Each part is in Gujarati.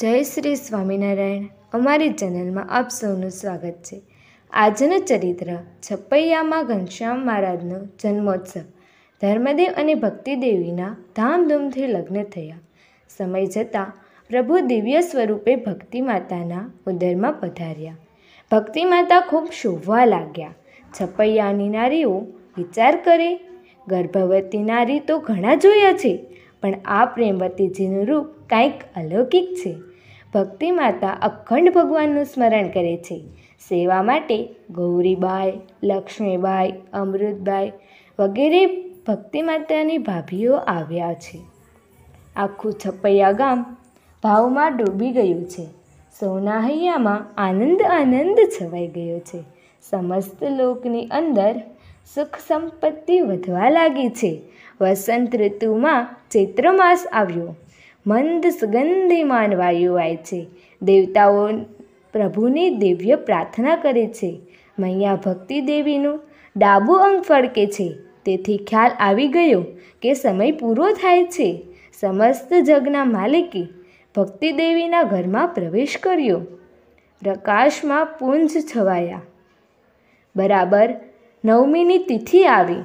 જય શ્રી સ્વામિનારાયણ અમારી ચેનલમાં આપ સૌનું સ્વાગત છે આજનું ચરિત્ર છપૈયામાં ઘનશ્યામ મહારાજનો જન્મોત્સવ ધર્મદેવ અને ભક્તિદેવીના ધામધૂમથી લગ્ન થયા સમય જતાં પ્રભુ દિવ્ય સ્વરૂપે ભક્તિ માતાના ઉદરમાં પધાર્યા ભક્તિ માતા ખૂબ શોભવા લાગ્યા છપૈયાની નારીઓ વિચાર કરે ગર્ભવતી નારી તો ઘણા જોયા છે પણ આ પ્રેમવતીજીનું રૂપ કાંઈક અલૌકિક છે ભક્તિ માતા અખંડ ભગવાનનું સ્મરણ કરે છે સેવા માટે ગૌરીબાઈ લક્ષ્મીબાઈ અમૃતબાઈ વગેરે ભક્તિ માતાની ભાભીઓ આવ્યા છે આખું છપૈયા ગામ ભાવમાં ડૂબી ગયું છે સોનાહૈયામાં આનંદ આનંદ છવાઈ ગયો છે સમસ્ત લોકની અંદર સુખ સંપત્તિ વધવા લાગી છે વસંત ઋતુમાં ચૈત્ર માસ આવ્યો મંદ સુગંધિમાન વાયુ આવે છે દેવતાઓ પ્રભુની દિવ્ય પ્રાર્થના કરે છે મૈયા ભક્તિ દેવીનું ડાબું અંગ ફડકે છે તેથી ખ્યાલ આવી ગયો કે સમય પૂરો થાય છે સમસ્ત જગના માલિકી ભક્તિ દેવીના ઘરમાં પ્રવેશ કર્યો પ્રકાશમાં પુંજ છવાયા બરાબર નવમીની તિથિ આવી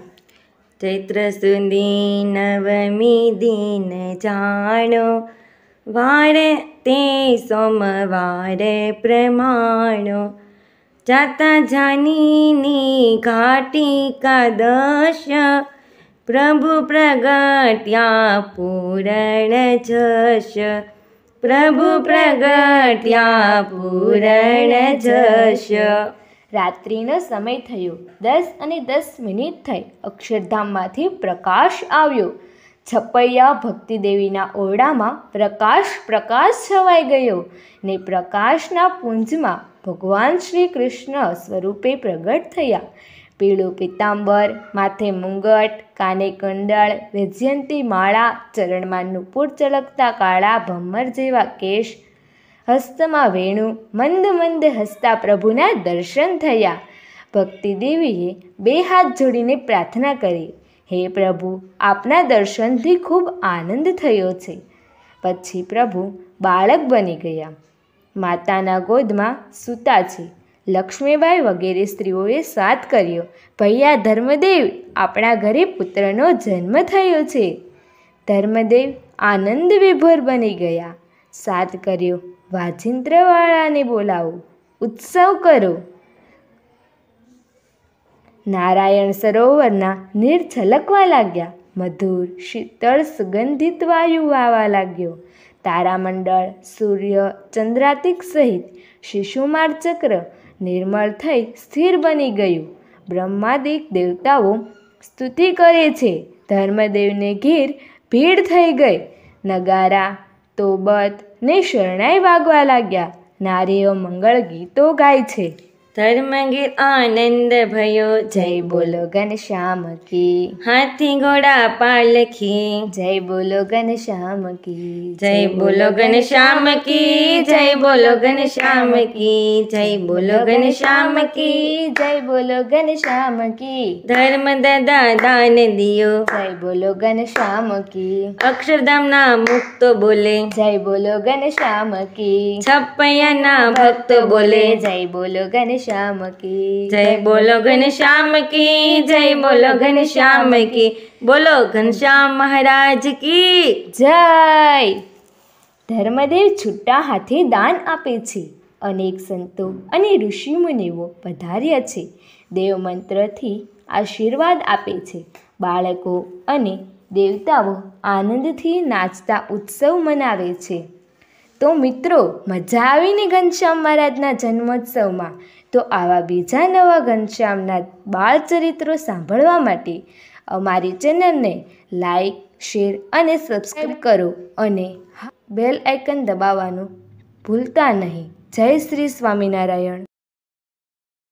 ચૈત્ર સુદી નવમી દિન જાણો વારે તે સોમવારે પ્રમાણો જાતા જાનીની ઘાટી કાદશ પ્રભુ પ્રગટ્યા પૂરણ જશ પ્રભુ પ્રગટ્યા પૂરણ જશ રાત્રિનો સમય થયો દસ અને દસ મિનિટ થઈ અક્ષરધામમાંથી પ્રકાશ આવ્યો છપૈયા ભક્તિદેવીના ઓરડામાં પ્રકાશ પ્રકાશ છવાઈ ગયો ને પ્રકાશના પુંજમાં ભગવાન શ્રી કૃષ્ણ સ્વરૂપે પ્રગટ થયા પીળું પિત્તાંબર માથે મુંગટ કાને કંડળ વૈજયંતી માળા ચરણમાં નુપુર ચળકતા કાળા ભમર જેવા કેશ હસ્તમાં વેણુ મંદ મંદ હસતા પ્રભુના દર્શન થયા ભક્તિ દેવીએ બે હાથ જોડીને પ્રાર્થના કરી હે પ્રભુ આપના દર્શનથી ખૂબ આનંદ થયો છે પછી પ્રભુ બાળક બની ગયા માતાના ગોદમાં સૂતા છે લક્ષ્મીબાઈ વગેરે સ્ત્રીઓએ સાથ કર્યો ભૈયા ધર્મદેવ આપણા ઘરે પુત્રનો જન્મ થયો છે ધર્મદેવ આનંદ વિભોર બની ગયા સાત કર્યો વાજિંદ્રવાળાને બોલાવો ઉત્સવ કરો નારાયણ સરોવરના નીર છલકવા લાગ્યા મધુર શીતળ સુગંધિત વાયુ વાવા લાગ્યો તારામંડળ સૂર્ય ચંદ્રાતિક સહિત શિશુમાર ચક્ર નિર્મળ થઈ સ્થિર બની ગયું બ્રહ્માદિક દેવતાઓ સ્તુતિ કરે છે ધર્મદેવને ઘેર ભીડ થઈ ગઈ નગારા તો બત ને શરણાઈ વાગવા લાગ્યા નારીઓ મંગળ ગીતો ગાય છે ધર્મગીર આનંદ ભયો જય બોલો ઘનશ્યામ કી હાથી ઘોડા પાલખી જય બોલો ઘનશ્યામ કી જય બોલો ઘનશ્યામ કી જય બોલો ઘનશ્યામ કી જય બોલો ઘનશ્યામ કી જય બોલો ઘનશ્યામ કી ધર્મ દાદા દાન દિયો જય બોલો ઘનશ્યામ કી અક્ષરધામ ના મુક્તો બોલે જય બોલો ઘનશ્યામ કી છપૈયા ના ભક્તો બોલે જય બોલો ઘનશ્યામ શ્યામ કી જય બોલો ઘનશ્યામ કી જય બોલો ઘનશ્યામ કી બોલો ઘનશ્યામ મહારાજ કી જય ધર્મદેવ છુટ્ટા હાથે દાન આપે છે અનેક સંતો અને ઋષિમુનિઓ પધાર્યા છે દેવમંત્રથી આશીર્વાદ આપે છે બાળકો અને દેવતાઓ આનંદથી નાચતા ઉત્સવ મનાવે છે તો મિત્રો મજા આવીને ઘનશ્યામ મહારાજના જન્મોત્સવમાં તો આવા બીજા નવા ઘનશ્યામના બાળચરિત્રો સાંભળવા માટે અમારી ચેનલને લાઈક શેર અને સબસ્ક્રાઈબ કરો અને બેલ આઇકન દબાવવાનું ભૂલતા નહીં જય શ્રી સ્વામિનારાયણ